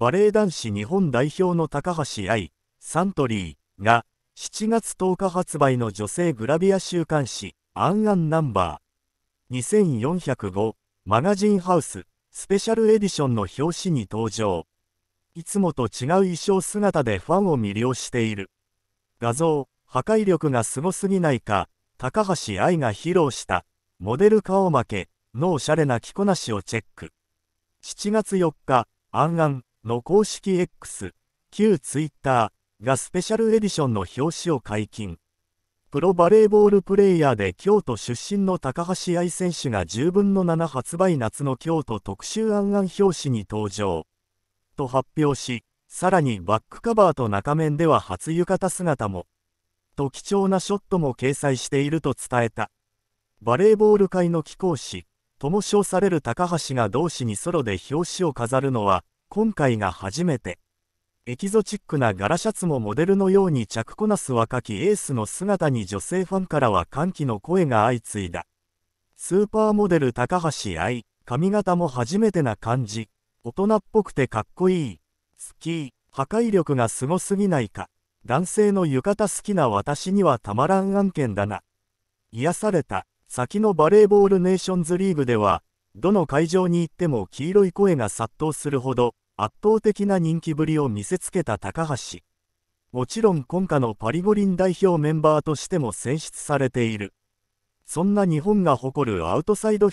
バレエ男子日本代表の高橋愛、サントリーが、7月10日発売の女性グラビア週刊誌、アンアンナンバー2405マガジンハウススペシャルエディションの表紙に登場。いつもと違う衣装姿でファンを魅了している。画像、破壊力がすごすぎないか、高橋愛が披露した、モデル顔負けのおしゃれな着こなしをチェック。7月4日、アンアン、の公式 X、旧 Twitter がスペシャルエディションの表紙を解禁。プロバレーボールプレーヤーで京都出身の高橋愛選手が10分の7発売夏の京都特集案案表紙に登場。と発表し、さらにバックカバーと中面では初浴衣姿も、と貴重なショットも掲載していると伝えた。バレーボール界の貴公子、とも称される高橋が同志にソロで表紙を飾るのは、今回が初めて。エキゾチックな柄シャツもモデルのように着こなす若きエースの姿に女性ファンからは歓喜の声が相次いだ。スーパーモデル高橋愛、髪型も初めてな感じ。大人っぽくてかっこいい。スキー、破壊力がすごすぎないか。男性の浴衣好きな私にはたまらん案件だな。癒された、先のバレーボールネーションズリーグでは、どの会場に行っても黄色い声が殺到するほど、圧倒的な人気ぶりを見せつけた高橋もちろん今夏のパリ五輪代表メンバーとしても選出されているそんな日本が誇るアウトサイド